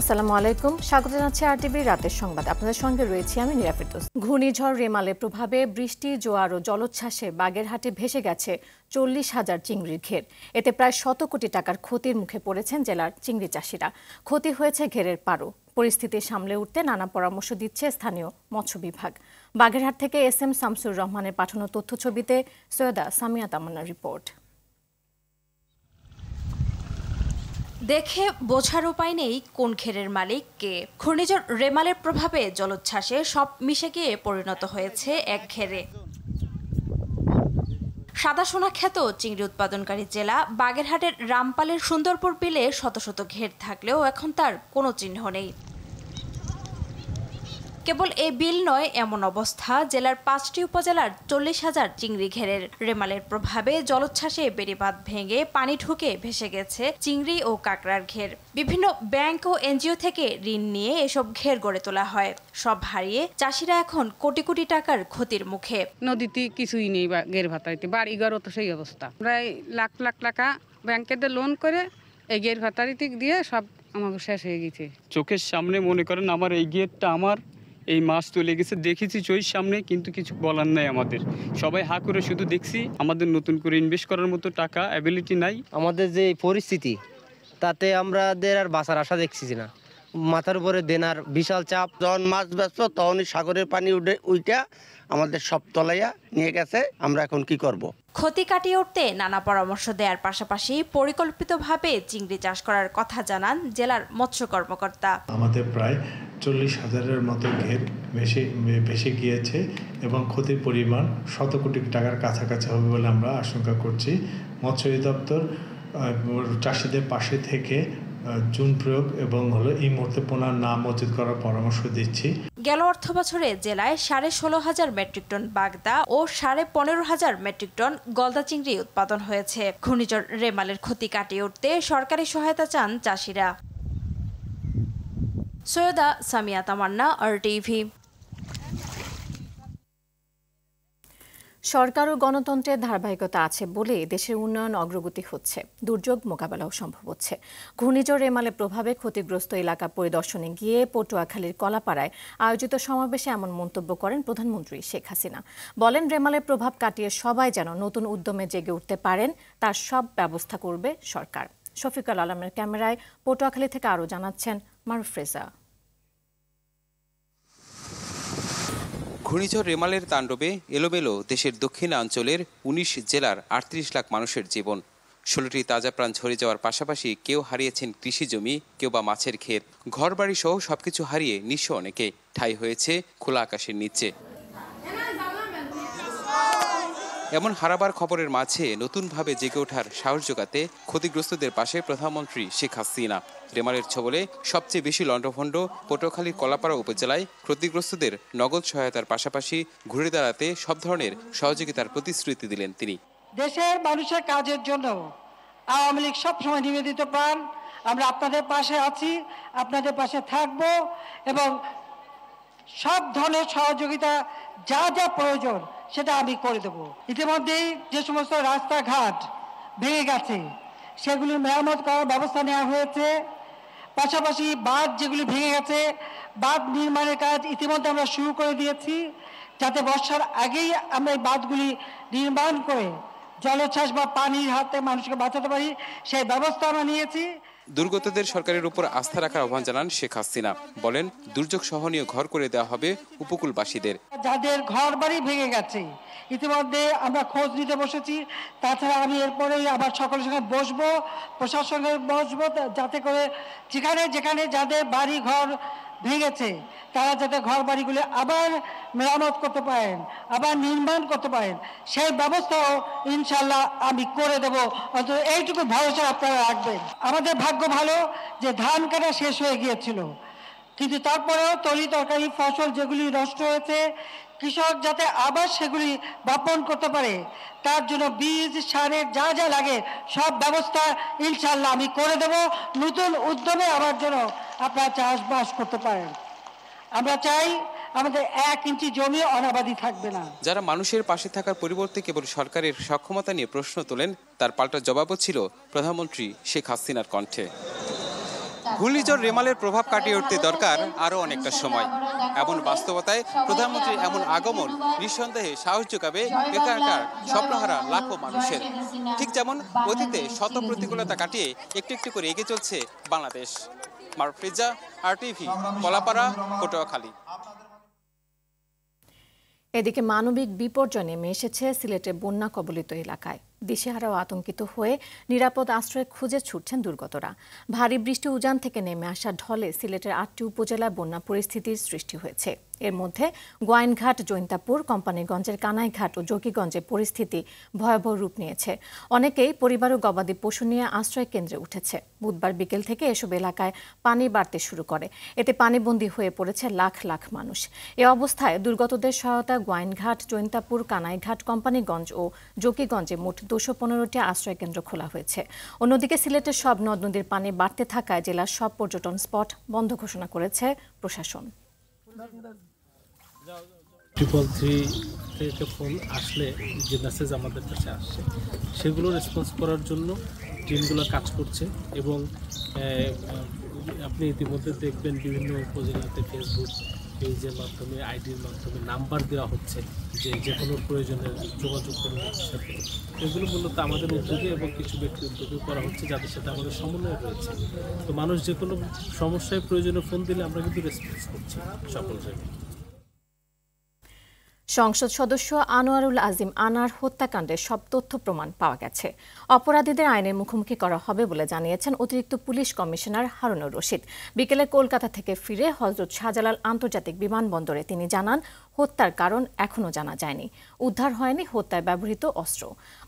আসসালামু আলাইকুম স্বাগত জানাচ্ছি আরটিভি রাতের সংবাদ আপনাদের সঙ্গে রয়েছি আমি নিরাপিত ঘূর্ণিঝড় রেমালে প্রভাবে বৃষ্টি জোয়ার ও জলোচ্ছ্বাসে বাগেরহাটে ভেসে গেছে চল্লিশ হাজার চিংড়ির ঘের এতে প্রায় শত কোটি টাকার ক্ষতির মুখে পড়েছেন জেলার চিংড়ি চাষিরা ক্ষতি হয়েছে ঘেরের পারও পরিস্থিতি সামলে উঠতে নানা পরামর্শ দিচ্ছে স্থানীয় মৎস্য বিভাগ বাগেরহাট থেকে এস এম শামসুর রহমানের পাঠানো তথ্যছবিতে সৈয়দা সামিয়া তামান্নার রিপোর্ট দেখে বোঝার উপায় নেই কোন ঘেরের মালিক কে ঘূর্ণিঝড় রেমালের প্রভাবে জলোচ্ছ্বাসে সব মিশে গিয়ে পরিণত হয়েছে এক ঘেরে সাদা সোনা খ্যাত চিংড়ি উৎপাদনকারী জেলা বাগেরহাটের রামপালের সুন্দরপুর বিলে শত শত ঘের থাকলেও এখন তার কোনো চিহ্ন নেই কেবল এ বিল নয় এমন অবস্থা জেলার পাঁচটি উপজেলার চল্লিশ হাজার চিংড়ি ঘেরের রেমালের প্রভাবে জলোচ্ছ্বাসে বেড়িবাঁধ ভেঙে পানি ঢুকে ভেসে গেছে চিংড়ি ও কাঁকড়ার ঘের বিভিন্ন ব্যাংক ও এনজিও থেকে ঋণ নিয়ে এসব ঘের গড়ে তোলা হয় সব হারিয়ে চাষিরা এখন কোটি কোটি টাকার ক্ষতির মুখে নদীতে কিছুই নেই ঘের ভাতাইতে বাড়িঘরও তো সেই অবস্থা প্রায় লাখ লাখ টাকা ব্যাংকে লোন করে এই ঘের ভাতারিতে দিয়ে সব আমার শেষ হয়ে গেছে চোখের সামনে মনে করেন আমার এই গেটটা আমার এই মাছ চলে গেছে দেখেছি চই সামনে কিন্তু কিছু বলার নাই আমাদের সবাই হা করে শুধু দেখছি আমাদের নতুন করে ইনভেস্ট করার মতো টাকা অ্যাবিলিটি নাই আমাদের যে পরিস্থিতি তাতে আমাদের আর বাঁচার আশা দেখছি না মাথার উপরে দেনার বিশাল চাপ যখন মাছ ব্যস্ত তখনই সাগরের পানি উঠে উইটা আমাদের সব তলাইয়া নিয়ে গেছে আমরা এখন কি করব। ক্ষতি কাটিয়ে উঠতে নানা পরামর্শ দেওয়ার পাশাপাশি পরিকল্পিতভাবে চিংড়ি চাষ করার কথা জানান জেলার মৎস্য কর্মকর্তা আমাদের প্রায় চল্লিশ হাজারের মতো ঘের বেশি ভেসে গিয়েছে এবং ক্ষতির পরিমাণ শত কোটি টাকার কাছাকাছি হবে বলে আমরা আশঙ্কা করছি মৎস্য দপ্তর চাষিদের পাশে থেকে জুন প্রয়োগ এবং হলো এই মুহূর্তে পোনার নাম মজুদ করার পরামর্শ দিচ্ছি গেল অর্থ বছরে জেলায় সাড়ে ষোলো হাজার মেট্রিক টন বাগদা ও সাড়ে পনেরো হাজার মেট্রিক টন গলদা চিংড়ি উৎপাদন হয়েছে ঘূর্ণিঝড় রেমালের ক্ষতি কাটিয়ে উঠতে সরকারি সহায়তা চান চাষিরা সৈয়দা সামিয়া তামান্না আর টিভি সরকার ও গণতন্ত্রের ধারাবাহিকতা আছে বলে দেশের উন্নয়ন অগ্রগতি হচ্ছে দুর্যোগ মোকাবেলাও সম্ভব হচ্ছে ঘূর্ণিঝড় রেমালের প্রভাবে ক্ষতিগ্রস্ত এলাকা পরিদর্শনে গিয়ে পটুয়াখালীর কলাপাড়ায় আয়োজিত সমাবেশে এমন মন্তব্য করেন প্রধানমন্ত্রী শেখ হাসিনা বলেন রেমালের প্রভাব কাটিয়ে সবাই যেন নতুন উদ্যমে জেগে উঠতে পারেন তার সব ব্যবস্থা করবে সরকার শফিকুল আলমের ক্যামেরায় পটুয়াখালী থেকে আরও জানাচ্ছেন মারুফ রেজা ঘূর্ণিঝড় রেমালের তাণ্ডবে এলোমেলো দেশের দক্ষিণাঞ্চলের উনিশ জেলার আটত্রিশ লাখ মানুষের জীবন ষোলোটি তাজা প্রাণ ঝরে যাওয়ার পাশাপাশি কেউ হারিয়েছেন কৃষি জমি কেউ বা মাছের ক্ষেত ঘরবাড়ি সহ সবকিছু হারিয়ে নিঃস্ব অনেকে ঠাই হয়েছে খোলা আকাশের নিচে এমন হারাবার খবরের মাঝে নতুনভাবে জেগে ওঠার সাহস জোগাতে ক্ষতিগ্রস্তদের পাশে প্রধানমন্ত্রী শেখ হাসিনা রেমারের ছবলে সবচেয়ে বেশি লণ্ডভণ্ড পটুয়াখালীর কলাপাড়া উপজেলায় ক্ষতিগ্রস্তদের নগদ সহায়তার পাশাপাশি ঘুরে দাঁড়াতে সব ধরনের সহযোগিতার প্রতিশ্রুতি দিলেন তিনি দেশের মানুষের কাজের জন্য আওয়ামী লীগ সবসময় নিবেদিত প্রাণ আমরা আপনাদের পাশে আছি আপনাদের পাশে থাকব এবং সব ধরনের সহযোগিতা যা যা প্রয়োজন সেটা আমি করে দেব ইতিমধ্যেই যে সমস্ত রাস্তাঘাট ভেঙে গেছে সেগুলি মেরামত করার ব্যবস্থা নেওয়া হয়েছে পাশাপাশি বাঁধ যেগুলি ভেঙে গেছে বাঁধ নির্মাণের কাজ ইতিমধ্যে আমরা শুরু করে দিয়েছি যাতে বর্ষার আগেই আমরা এই বাঁধগুলি নির্মাণ করে জলোচ্ছ্বাস বা পানির হাতে মানুষকে বাঁচাতে পারি সেই ব্যবস্থা আমরা নিয়েছি দুর্গতদের সরকারের উপর আস্থা রাখার আহ্বান জানান শেখ হাসিনা বলেন দুর্যোগ সহনীয় ঘর করে দেওয়া হবে উপকূলবাসীদের যাদের ঘর বাড়ি ভেঙে গেছে ইতিমধ্যে আমরা খোঁজ নিতে বসেছি তাছাড়া আমি এরপরেই আবার সকলের সঙ্গে বসবো প্রশাসনের বসবো যাতে করে যেখানে যেখানে যাদের বাড়ি ঘর ভেঙেছে তারা যাতে ঘর বাড়িগুলি আবার মেরামত করতে পারেন আবার নির্মাণ করতে পারেন সেই ব্যবস্থাও ইনশাল্লাহ আমি করে দেব অন্তত এইটুকু ভরসা আপনারা রাখবেন আমাদের ভাগ্য ভালো যে ধান কাটা শেষ হয়ে গিয়েছিল কিন্তু তারপরেও তরি তরকারি ফসল যেগুলি নষ্ট হয়েছে কৃষক যাতে আবার সেগুলি বপন করতে পারে তার জন্য বীজ সারের যা যা লাগে সব ব্যবস্থা ইনশাল্লাহ আমি করে দেব নতুন উদ্যমে আমার জন্য আপনারা চাষবাস করতে পারেন আমরা চাই আমাদের এক ইঞ্চি জমি অনাবাদী থাকবে না যারা মানুষের পাশে থাকার পরিবর্তে কেবল সরকারের সক্ষমতা নিয়ে প্রশ্ন তোলেন তার পাল্টা জবাবও ছিল প্রধানমন্ত্রী শেখ হাসিনার কণ্ঠে ঘূর্ণিঝড় রেমালের প্রভাব কাটিয়ে উঠতে দরকার আরও অনেকটা সময় এমন বাস্তবতায় প্রধানমন্ত্রীর এমন আগমন নিঃসন্দেহে সাহস যোগাবে এখানকার স্বপ্নহারা লাখো মানুষের ঠিক যেমন অতীতে শত প্রতিকূলতা কাটিয়ে একটু একটু করে এগিয়ে চলছে বাংলাদেশ মারফ্রিজা আর টিভি কলাপাড়া পটুয়াখালী এদিকে মানবিক বিপর্যয় নেমে এসেছে সিলেটে বন্যা কবলিত এলাকায় দিশেহারা আতঙ্কিত হয়ে নিরাপদ আশ্রয় খুঁজে ছুটছেন দুর্গতরা ভারী বৃষ্টি উজান থেকে নেমে আসা ঢলে সিলেটের আটটি উপজেলায় বন্যা পরিস্থিতির সৃষ্টি হয়েছে এর মধ্যে গোয়াইনঘাট জৈন্তাপুর কোম্পানিগঞ্জের কানাইঘাট ও যোগীগঞ্জে পরিস্থিতি ভয়াবহ রূপ নিয়েছে অনেকেই পরিবার ও গবাদি পশু নিয়ে আশ্রয় কেন্দ্রে উঠেছে বুধবার বিকেল থেকে এসব এলাকায় পানি বাড়তে শুরু করে এতে পানিবন্দী হয়ে পড়েছে লাখ লাখ মানুষ এ অবস্থায় দুর্গতদের সহায়তা গোয়াইনঘাট জৈন্তাপুর কানাইঘাট কোম্পানিগঞ্জ ও যোগীগঞ্জে মোট দুশো পনেরোটি আশ্রয়কেন্দ্র খোলা হয়েছে অন্যদিকে সিলেটের সব নদ নদীর পানি বাড়তে থাকায় জেলার সব পর্যটন স্পট বন্ধ ঘোষণা করেছে প্রশাসন ট্রিপল থ্রি থেকে ফোন আসলে যে মেসেজ আমাদের কাছে আসছে সেগুলো রেসপন্স করার জন্য টিমগুলো কাজ করছে এবং আপনি ইতিমধ্যে দেখবেন বিভিন্ন উপজেলাতে ফেসবুক পেজের মাধ্যমে আইডির মাধ্যমে নাম্বার দেওয়া হচ্ছে যে যে কোনো প্রয়োজনে যোগাযোগ করে সাথে এগুলো মূলত আমাদের উদ্যোগে এবং কিছু ব্যক্তির উদ্যোগে করা হচ্ছে যাদের সাথে আমাদের সমন্বয় রয়েছে তো মানুষ যে কোনো সমস্যায় প্রয়োজনে ফোন দিলে আমরা কিন্তু রেসপন্স করছি সকল জায়গায় সংসদ সদস্য আনোয়ারুল আজিম আনার হত্যাকাণ্ডের সব তথ্য প্রমাণ পাওয়া গেছে অপরাধীদের আইনের মুখোমুখি করা হবে বলে জানিয়েছেন অতিরিক্ত পুলিশ কমিশনার হারুনুর রশিদ বিকেলে কলকাতা থেকে ফিরে হজরত শাহজালাল আন্তর্জাতিক বিমানবন্দরে তিনি জানান হত্যার কারণ এখনও জানা যায়নি উদ্ধার হয়নি হত্যায় ব্যবহৃত অস্ত্র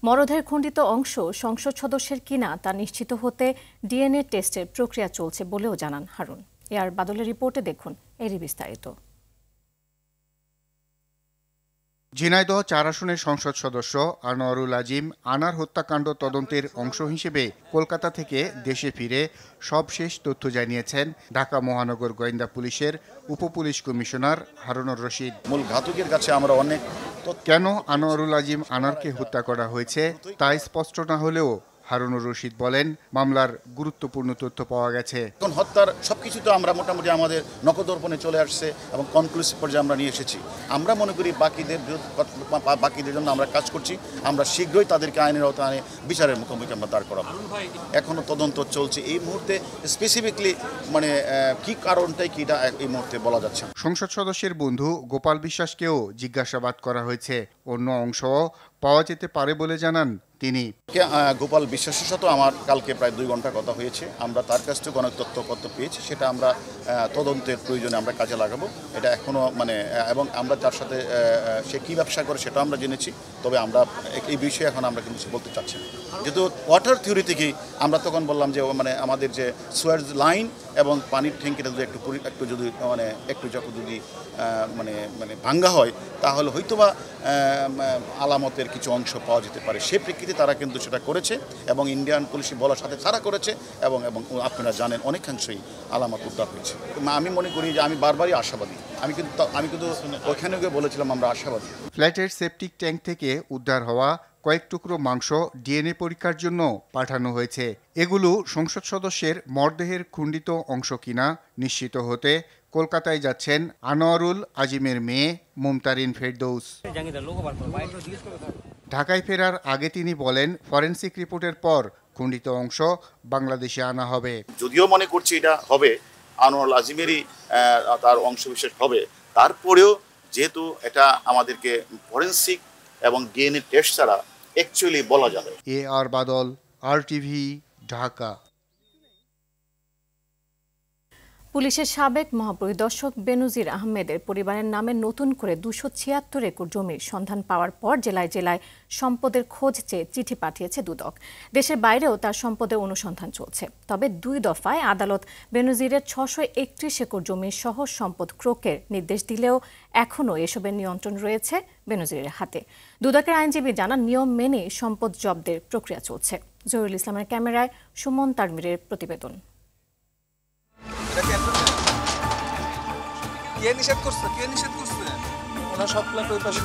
মরদের খণ্ডিত অংশ সংসদ সদস্যের কিনা তা নিশ্চিত হতে ডিএনএ টেস্টের প্রক্রিয়া চলছে বলেও জানান হারুন এয়ার বাদলের রিপোর্টে দেখুন এরই বিস্তারিত ঝিনাইদহ চার আসনের সংসদ সদস্য আনোয়ারুল আজিম আনার হত্যাকাণ্ড তদন্তের অংশ হিসেবে কলকাতা থেকে দেশে ফিরে সবশেষ তথ্য জানিয়েছেন ঢাকা মহানগর গোয়েন্দা পুলিশের উপপুলিশ কমিশনার হারুনুর রশিদ মূল ঘাতকের কাছে আমরা অনেক কেন আনোয়ারুল আজিম আনারকে হত্যা করা হয়েছে তাই স্পষ্ট না হলেও হারুনুর রশিদ বলেন মামলার গুরুত্বপূর্ণ তথ্য পাওয়া গেছে কোন হত্যার সবকিছু তো আমরা মোটামুটি আমাদের নকদর্পণে চলে আসছে এবং কনক্লুসিভ পর্যায়ে আমরা নিয়ে এসেছি আমরা মনে করি বাকিদের বাকিদের জন্য আমরা কাজ করছি আমরা শীঘ্রই তাদেরকে আইনের আওতায় বিচারের মুখোমুখি আমরা দাঁড় করাবো এখনও তদন্ত চলছে এই মুহূর্তে স্পেসিফিকলি মানে কি কারণটাই কিটা এই মুহূর্তে বলা যাচ্ছে সংসদ সদস্যের বন্ধু গোপাল বিশ্বাসকেও জিজ্ঞাসাবাদ করা হয়েছে অন্য অংশ পাওয়া যেতে পারে বলে জানান তিনি গোপাল বিশ্বাসের সাথে আমার কালকে প্রায় দুই ঘন্টা কথা হয়েছে আমরা তার কাছ থেকে অনেক তথ্যপত্র পেয়েছি সেটা আমরা তদন্তের প্রয়োজনে আমরা কাজে লাগাবো এটা এখনও মানে এবং আমরা তার সাথে সে কী ব্যবসা করে সেটা আমরা জেনেছি তবে আমরা এই বিষয়ে এখন আমরা কিন্তু বলতে চাচ্ছি না যেহেতু ওয়াটার থিওরি থেকেই আমরা তখন বললাম যে মানে আমাদের যে সুয়ার লাইন এবং পানির ট্যাঙ্কিটা যদি একটু একটু যদি মানে একটু যখন যদি মানে মানে ভাঙ্গা হয় তাহলে হয়তোবা আলামতের কিছু অংশ পাওয়া যেতে পারে সে প্রেক্ষিতে তারা কিন্তু সেটা করেছে এবং ইন্ডিয়ান পুলিশি বলার সাথে তারা করেছে এবং এবং আপনারা জানেন অনেকাংশই আলামত উদ্ধার হয়েছে আমি মনে করি যে আমি বারবারই আশাবাদী আমি কিন্তু আমি কিন্তু ওইখানে গিয়ে বলেছিলাম আমরা আশাবাদী ফ্ল্যাটের সেপটিক ট্যাঙ্ক থেকে উদ্ধার হওয়া কয়েক টুকরো মাংস ডিএনএ পরীক্ষার জন্য পাঠানো হয়েছে এগুলো সংসদ সদস্যের মরদেহের খুণ্ডিত অংশ কিনা নিশ্চিত হতে কলকাতায় যাচ্ছেন আনোয়ারুল আজিমের মেয়ে মুমতারিন ফেরদৌস ঢাকায় ফেরার আগে তিনি বলেন ফরেন্সিক রিপোর্টের পর খণ্ডিত অংশ বাংলাদেশে আনা হবে যদিও মনে করছি এটা হবে আনোয়ার আজিমেরই তার অংশ বিশেষ হবে তারপরেও যেহেতু এটা আমাদেরকে ফরেন্সিক এবং ডিএনএ টেস্ট ছাড়া অ্যাকচুয়ালি বলা যাবে এ আর বাদল আর টিভি ঢাকা পুলিশের সাবেক মহাপরিদর্শক বেনজির আহমেদের পরিবারের নামে নতুন করে দুশো ছিয়াত্তর একর জমির সন্ধান পাওয়ার পর জেলায় জেলায় সম্পদের খোঁজ চেয়ে চিঠি পাঠিয়েছে দুদক দেশের বাইরেও তার সম্পদের অনুসন্ধান চলছে তবে দুই দফায় আদালত বেনজিরের ছশো একত্রিশ একর জমির সহজ সম্পদ ক্রোকের নির্দেশ দিলেও এখনও এসবের নিয়ন্ত্রণ রয়েছে বেনজিরের হাতে দুদকের আইনজীবী জানান নিয়ম মেনে সম্পদ জব্দের প্রক্রিয়া চলছে জহুরুল ইসলামের ক্যামেরায় সুমন তারমিরের প্রতিবেদন কে নিষেধ করছে কে নিষেধ করছে ওনার ওই পাশে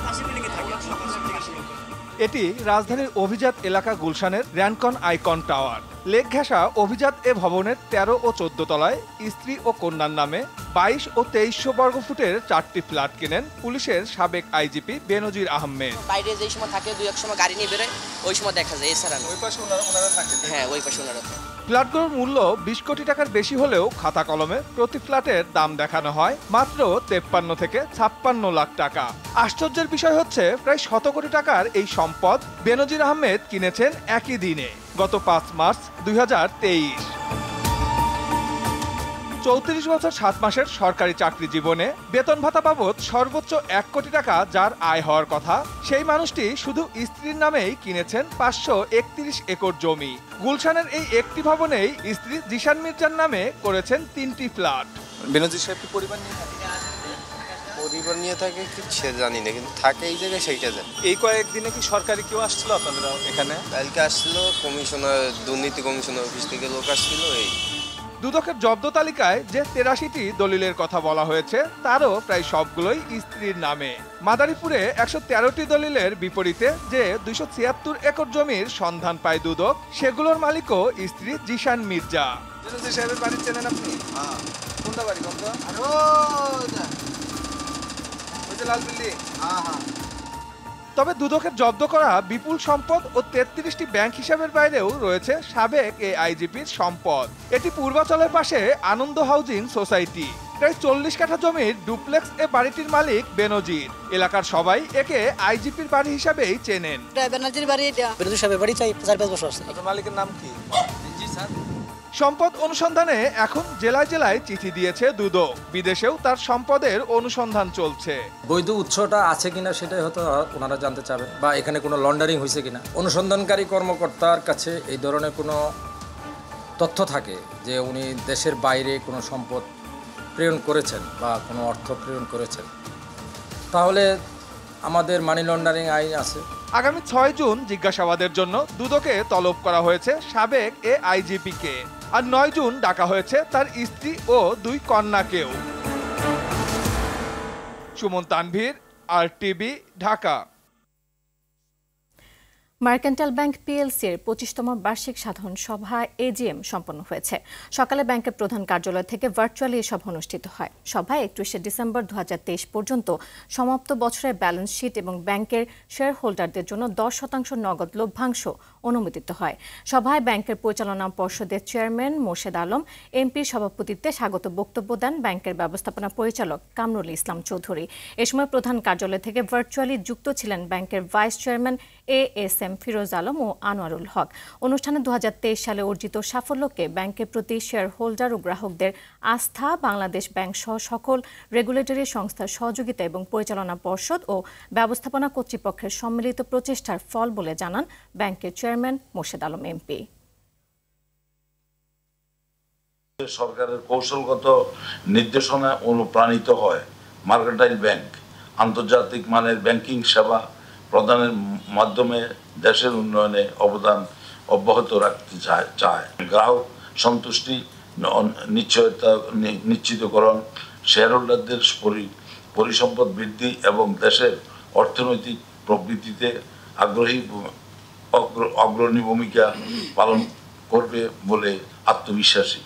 এটি রাজধানীর অভিজাত এলাকা গুলশানের র্যানকন আইকন টাওয়ার লেক ঘেঁষা অভিজাত এ ভবনের ১৩ ও চোদ্দ তলায় স্ত্রী ও কন্যার নামে বাইশ ও তেইশশো বর্গ ফুটের চারটি ফ্ল্যাট কেনেন পুলিশের সাবেক আইজিপি বেনজির আহমেদ বাইরে যেই সময় থাকে দুই এক সময় গাড়ি নিয়ে বেরোয় ওই সময় দেখা যায় এছাড়া ওই পাশে ওনারা থাকে হ্যাঁ ওই পাশে ওনারা থাকে ফ্ল্যাটগুলোর মূল্য বিশ কোটি টাকার বেশি হলেও খাতা কলমে প্রতি ফ্ল্যাটের দাম দেখানো হয় মাত্র তেপ্পান্ন থেকে ছাপ্পান্ন লাখ টাকা আশ্চর্যের বিষয় হচ্ছে প্রায় শত কোটি টাকার এই সম্পদ বেনজির আহমেদ কিনেছেন একই দিনে গত পাঁচ মার্চ দুই চৌত্রিশ বছর সাত মাসের সরকারি চাকরি জীবনে বেতন ভাতা বাবদ সর্বোচ্চ এক কোটি টাকা যার আয় হওয়ার কথা সেই মানুষটি শুধু স্ত্রীর নামেই কিনেছেন পাঁচশো একত্রিশ একর জমি গুলশানের এই একটি ভবনেই স্ত্রী জিশান মির্জার নামে করেছেন তিনটি ফ্ল্যাট বেনজির সাহেব কি পরিবার নিয়ে পরিবার নিয়ে থাকে কি সে জানি না কিন্তু থাকে এই জায়গায় সেইটা জানি এই কয়েকদিনে কি সরকারি কেউ আসছিল আপনারা এখানে কালকে আসছিল কমিশনার দুর্নীতি কমিশনার অফিস থেকে লোক আসছিল এই দুদকের জব্দ তালিকায় যে তেরাশিটি দলিলের কথা বলা হয়েছে তারও প্রায় সবগুলোই স্ত্রীর নামে মাদারীপুরে একশো তেরোটি দলিলের বিপরীতে যে দুইশো ছিয়াত্তর একর জমির সন্ধান পায় দুদক সেগুলোর মালিকও স্ত্রী জিশান মির্জা বাড়ি চেনেন আপনি হ্যাঁ। তবে দুদকের জব্দ করা বিপুল সম্পদ ও তেত্রিশটি ব্যাংক হিসাবের বাইরেও রয়েছে সাবেক এ আইজিপির সম্পদ এটি পূর্বাচলের পাশে আনন্দ হাউজিং সোসাইটি প্রায় চল্লিশ কাঠা জমির ডুপ্লেক্স এ বাড়িটির মালিক বেনজির এলাকার সবাই একে আইজিপির বাড়ি হিসাবেই চেনেন বেনজির বাড়ি বাড়ি চাই চার পাঁচ বছর মালিকের নাম কি সম্পদ অনুসন্ধানে এখন জেলায় জেলায় চিঠি দিয়েছে দুদক বিদেশেও তার সম্পদের অনুসন্ধান চলছে বৈধ উৎসটা আছে কিনা সেটাই হয়তো ওনারা জানতে চাবেন বা এখানে কোনো লন্ডারিং হয়েছে কিনা অনুসন্ধানকারী কর্মকর্তার কাছে এই ধরনের কোনো তথ্য থাকে যে উনি দেশের বাইরে কোনো সম্পদ প্রেরণ করেছেন বা কোনো অর্থ প্রেরণ করেছেন তাহলে আমাদের মানি লন্ডারিং আইন আছে আগামী ছয় জুন জিজ্ঞাসাবাদের জন্য দুদকে তলব করা হয়েছে সাবেক এ আইজিপিকে আর নয় জুন ডাকা হয়েছে তার স্ত্রী ও দুই কন্যাকেও Suman Tanvir R TV Dhaka Mercantile Bank পিএলসির পঁচিশতম বার্ষিক সাধারণ সভা এজিএম সম্পন্ন হয়েছে সকালে ব্যাংকের প্রধান কার্যালয় থেকে ভার্চুয়ালি এসব অনুষ্ঠিত হয় সভায় একত্রিশে ডিসেম্বর দু পর্যন্ত সমাপ্ত বছরের ব্যালেন্স শিট এবং ব্যাংকের শেয়ার হোল্ডারদের জন্য দশ শতাংশ নগদ লভ্যাংশ অনুমোদিত হয় সভায় ব্যাংকের পরিচালনা পর্ষদের চেয়ারম্যান মোর্শেদ আলম এমপির সভাপতিত্বে স্বাগত বক্তব্য দেন ব্যাংকের ব্যবস্থাপনা পরিচালক কামরুল ইসলাম চৌধুরী এ সময় প্রধান কার্যালয় থেকে ভার্চুয়ালি যুক্ত ছিলেন ব্যাংকের vice chairman A S M Firoz Alam ও আনোয়ারুল হক অনুষ্ঠানে দু সালে অর্জিত সাফল্যকে ব্যাংকের প্রতি শেয়ার হোল্ডার ও গ্রাহকদের আস্থা বাংলাদেশ ব্যাংক সহ সকল রেগুলেটরি সংস্থার সহযোগিতা এবং পরিচালনা পর্ষদ ও ব্যবস্থাপনা কর্তৃপক্ষের সম্মিলিত প্রচেষ্টার ফল বলে জানান ব্যাংকের চেয়ারম্যান মোর্শেদ আলম এমপি সরকারের কৌশলগত নির্দেশনা অনুপ্রাণিত হয় মার্কেন্টাইল ব্যাংক আন্তর্জাতিক মানের ব্যাংকিং সেবা প্রদানের মাধ্যমে দেশের উন্নয়নে অবদান অব্যাহত রাখতে চায় গ্রাহক সন্তুষ্টি নিশ্চয়তা নিশ্চিতকরণ শেয়ার হোল্ডারদের পরিসম্পদ বৃদ্ধি এবং দেশের অর্থনৈতিক প্রবৃত্তিতে আগ্রহী অগ্রণী ভূমিকা পালন করবে বলে আত্মবিশ্বাসী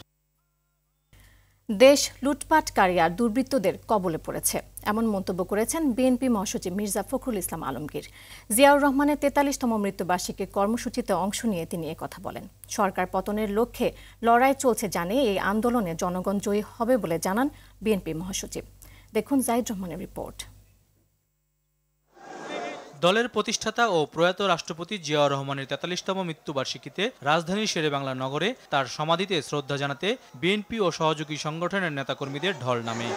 দেশ লুটপাটকারী আর দুর্বৃত্তদের কবলে পড়েছে এমন মন্তব্য করেছেন বিএনপি মহাসচিব মির্জা ফখরুল ইসলাম আলমগীর জিয়াউর রহমানের তেতাল্লিশতম মৃত্যুবার্ষিকীর কর্মসূচিতে অংশ নিয়ে তিনি কথা বলেন সরকার পতনের লক্ষ্যে লড়াই চলছে জানে এই আন্দোলনে জনগণ জয়ী হবে বলে জানান বিএনপি মহাসচিব দেখুন জাহিদ রহমানের রিপোর্ট দলের প্রতিষ্ঠাতা ও প্রয়াত রাষ্ট্রপতি জিয়াউর রহমানের তেতাল্লিশতম মৃত্যুবার্ষিকীতে রাজধানীর বাংলা নগরে তার সমাধিতে শ্রদ্ধা জানাতে বিএনপি ও সহযোগী সংগঠনের নেতাকর্মীদের ঢল নামে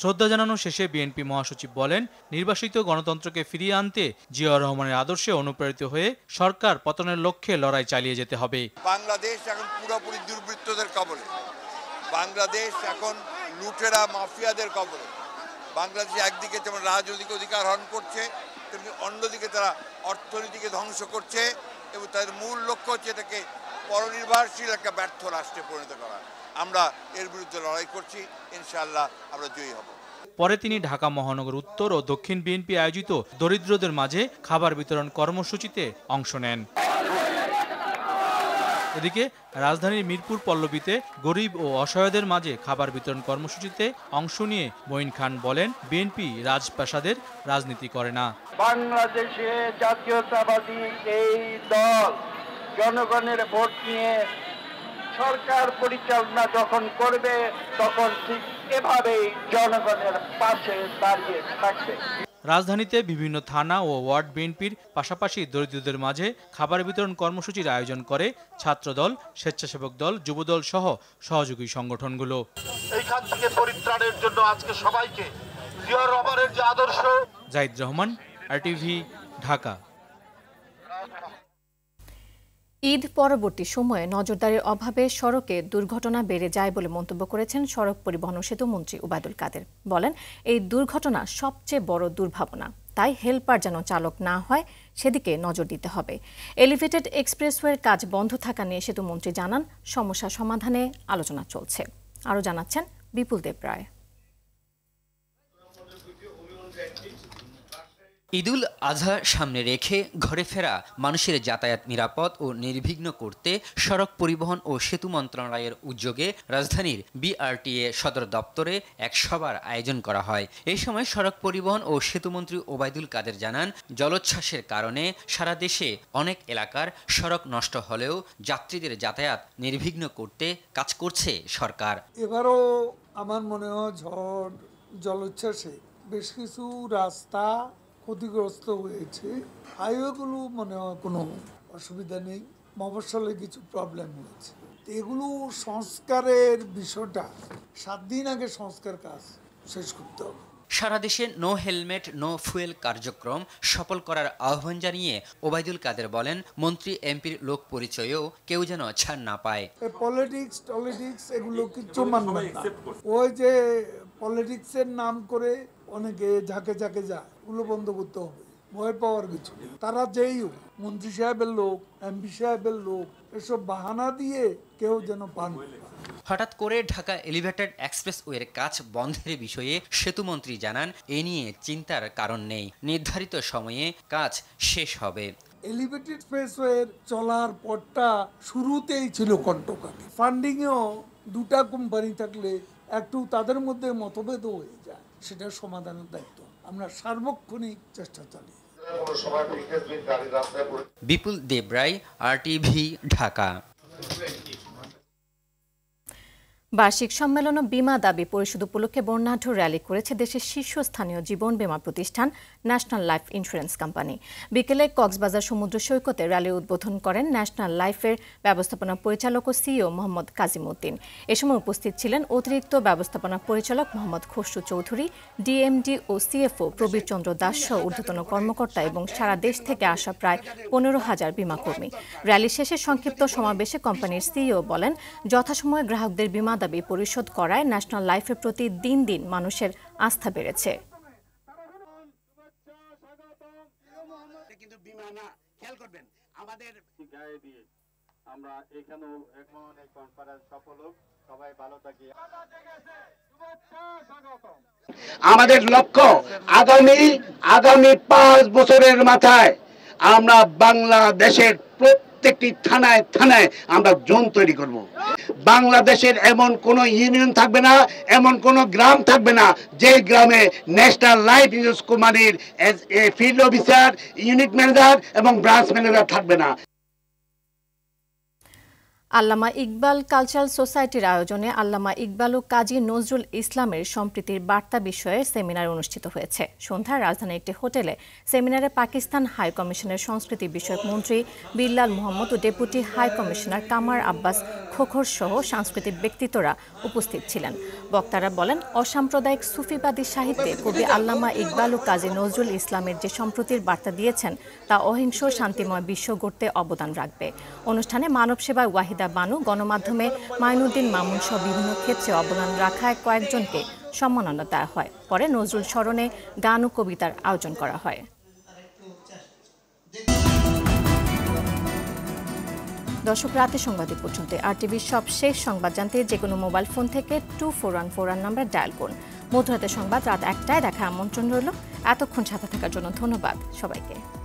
শ্রদ্ধা জানানো শেষে বিএনপি মহাসচিব বলেন নির্বাসিত গণতন্ত্রকে ফিরিয়ে আনতে জিয়া রহমানের আদর্শে অনুপ্রাণিত হয়ে সরকার পতনের লক্ষ্যে লড়াই চালিয়ে যেতে হবে বাংলাদেশ এখন পুরোপুরি দুর্বৃত্তদের কবলে বাংলাদেশ এখন লুটেরা মাফিয়াদের কবলে বাংলাদেশে একদিকে যেমন রাজনৈতিক অধিকার হরণ করছে তেমনি অন্যদিকে তারা অর্থনীতিকে ধ্বংস করছে এবং তাদের মূল লক্ষ্য হচ্ছে এটাকে পরনির্ভরশীল একটা ব্যর্থ রাষ্ট্রে পরিণত করা আমরা এর বিরুদ্ধে লড়াই করছি ইনশাআল্লাহ আমরা জয়ী হব পরে তিনি ঢাকা মহানগর উত্তর ও দক্ষিণ বিএনপি আয়োজিত দরিদ্রদের মাঝে খাবার বিতরণ কর্মসূচিতে অংশ নেন এদিকে রাজধানীর মিরপুর পল্লবীতে গরিব ও অসহায়দের মাঝে খাবার বিতরণ কর্মসূচিতে অংশ নিয়ে মঈন খান বলেন বিএনপি রাজপ্রাসাদের রাজনীতি করে না বাংলাদেশে জাতীয়তাবাদী এই দল জনগণের ভোট নিয়ে সরকার পরিচালনা যখন করবে তখন ঠিক এভাবেই জনগণের পাশে দাঁড়িয়ে থাকবে রাজধানীতে বিভিন্ন থানা ও ওয়ার্ড বিএনপির পাশাপাশি দরিদ্রদের মাঝে খাবার বিতরণ কর্মসূচির আয়োজন করে ছাত্রদল স্বেচ্ছাসেবক দল যুবদল সহ সহযোগী সংগঠনগুলো এইখান থেকে পরিত্রাণের জন্য আজকে সবাইকে যে আদর্শ জাহিদ রহমান আর টিভি ঢাকা ঈদ পরবর্তী সময়ে নজরদারির অভাবে সড়কে দুর্ঘটনা বেড়ে যায় বলে মন্তব্য করেছেন সড়ক পরিবহন ও সেতু মন্ত্রী উবায়দুল কাদের বলেন এই দুর্ঘটনা সবচেয়ে বড় দুর্ভাবনা তাই হেল্পার যেন চালক না হয় সেদিকে নজর দিতে হবে এলিভেটেড এক্সপ্রেসওয়ের কাজ বন্ধ থাকা নিয়ে সেতুমন্ত্রী জানান সমস্যা সমাধানে আলোচনা চলছে আরও জানাচ্ছেন বিপুল দেব রায় ঈদুল আজহা সামনে রেখে ঘরে ফেরা মানুষের যাতায়াত নিরাপদ ও নির্বিঘ্ন করতে সড়ক পরিবহন ও সেতু মন্ত্রণালয়ের উদ্যোগে রাজধানীর বিআরটিএ সদর দপ্তরে এক সভার আয়োজন করা হয় এই সময় সড়ক পরিবহন ও সেতুমন্ত্রী ওবায়দুল কাদের জানান জলোচ্ছ্বাসের কারণে সারা দেশে অনেক এলাকার সড়ক নষ্ট হলেও যাত্রীদের যাতায়াত নির্বিঘ্ন করতে কাজ করছে সরকার এবারও আমার মনে হয় ঝড় জলোচ্ছ্বাসে বেশ কিছু রাস্তা ক্ষতিগ্রস্ত হয়েছে হাইওয়েগুলো মানে কোনো অসুবিধা নেই মফসলে কিছু প্রবলেম হয়েছে এগুলো সংস্কারের বিষয়টা সাত দিন আগে সংস্কার কাজ শেষ করতে হবে সারা দেশে নো হেলমেট নো ফুয়েল কার্যক্রম সফল করার আহ্বান জানিয়ে ওবায়দুল কাদের বলেন মন্ত্রী এমপির লোক পরিচয়ও কেউ যেন ছাড় না পায় পলিটিক্স টলিটিক্স এগুলো কিচ্ছু মানবে ওই যে পলিটিক্সের নাম করে অনেকে ঝাঁকে ঝাঁকে যায় করতে হবে ভয় পাওয়ার কিছু তারা যেই মন্ত্রী সাহেবের লোক এমপি সাহেবের লোক এসব বাহানা দিয়ে কেউ যেন পান হঠাৎ করে ঢাকা এলিভেটেড এক্সপ্রেসওয়ের কাজ বন্ধের বিষয়ে সেতুমন্ত্রী জানান এ নিয়ে চিন্তার কারণ নেই নির্ধারিত সময়ে কাজ শেষ হবে এলিভেটেড এক্সপ্রেসওয়ের চলার পথটা শুরুতেই ছিল কণ্ঠকারী ফান্ডিংয়েও দুটা কোম্পানি থাকলে একটু তাদের মধ্যে মতভেদ হয়ে যায় সেটা সমাধানের দায়িত্ব আমরা সার্বক্ষণিক চেষ্টা চালিয়ে বিপুল দেবরায় আর ঢাকা বার্ষিক সম্মেলন ও বিমা দাবি পরিষদ উপলক্ষে বর্ণাঢ্য র্যালি করেছে দেশের শীর্ষস্থানীয় জীবন বিমা প্রতিষ্ঠান ন্যাশনাল লাইফ ইন্স্যুরেন্স কোম্পানি বিকেলে কক্সবাজার সমুদ্র সৈকতে র্যালি উদ্বোধন করেন ন্যাশনাল লাইফের ব্যবস্থাপনা পরিচালক ও সিইও মোহাম্মদ কাজিমউদ্দিন এ সময় উপস্থিত ছিলেন অতিরিক্ত ব্যবস্থাপনা পরিচালক মোহাম্মদ খসরু চৌধুরী ডিএমডি ও সিএফও প্রবীর চন্দ্র দাস সহ ঊর্ধ্বতন কর্মকর্তা এবং সারা দেশ থেকে আসা প্রায় পনেরো হাজার বিমা কর্মী র্যালি শেষে সংক্ষিপ্ত সমাবেশে কোম্পানির সিইও বলেন যথাসময়ে গ্রাহকদের বিমা দাবি পরিশোধ করায় ন্যাশনাল লাইফের প্রতি দিন দিন মানুষের আস্থা বেড়েছে আমাদের লক্ষ্য আগামী আগামী পাঁচ বছরের মাথায় আমরা বাংলাদেশের প্রত্যেক প্রত্যেকটি থানায় থানায় আমরা জোন তৈরি করব। বাংলাদেশের এমন কোনো ইউনিয়ন থাকবে না এমন কোনো গ্রাম থাকবে না যে গ্রামে ন্যাশনাল লাইফ ইন্স্যুরেন্স কোম্পানির ফিল্ড অফিসার ইউনিট ম্যানেজার এবং ব্রাঞ্চ ম্যানেজার থাকবে না আল্লামা ইকবাল কালচারাল সোসাইটির আয়োজনে আল্লামা ইকবাল ও কাজী নজরুল ইসলামের সম্প্রীতির বার্তা বিষয়ে সেমিনার অনুষ্ঠিত হয়েছে সন্ধ্যায় রাজধানীর একটি হোটেলে সেমিনারে পাকিস্তান হাই কমিশনের সংস্কৃতি বিষয়ক মন্ত্রী বিল্লাল মোহাম্মদ ও deputy high commissioner Qamar Abbas খোখর সহ সাংস্কৃতিক ব্যক্তিত্বরা উপস্থিত ছিলেন বক্তারা বলেন অসাম্প্রদায়িক সুফিবাদী সাহিত্যে কবি আল্লামা ইকবাল ও কাজী নজরুল ইসলামের যে সম্প্রতির বার্তা দিয়েছেন তা অহিংস শান্তিময় বিশ্ব গড়তে অবদান রাখবে অনুষ্ঠানে মানব সেবায় ওয়াহিদ ফাহিদা বানু গণমাধ্যমে মাইনুদ্দিন মামুন সহ বিভিন্ন ক্ষেত্রে অবদান রাখায় কয়েকজনকে সম্মাননা দেওয়া হয় পরে নজরুল স্মরণে গান ও কবিতার আয়োজন করা হয় দর্শক রাতে সংবাদে পর্যন্ত আর টিভির সব শেষ সংবাদ জানতে যে কোনো মোবাইল ফোন থেকে two four one four one number dial করুন মধ্যরাতে সংবাদ রাত একটায় দেখা আমন্ত্রণ রইল এতক্ষণ সাথে থাকার জন্য ধন্যবাদ সবাইকে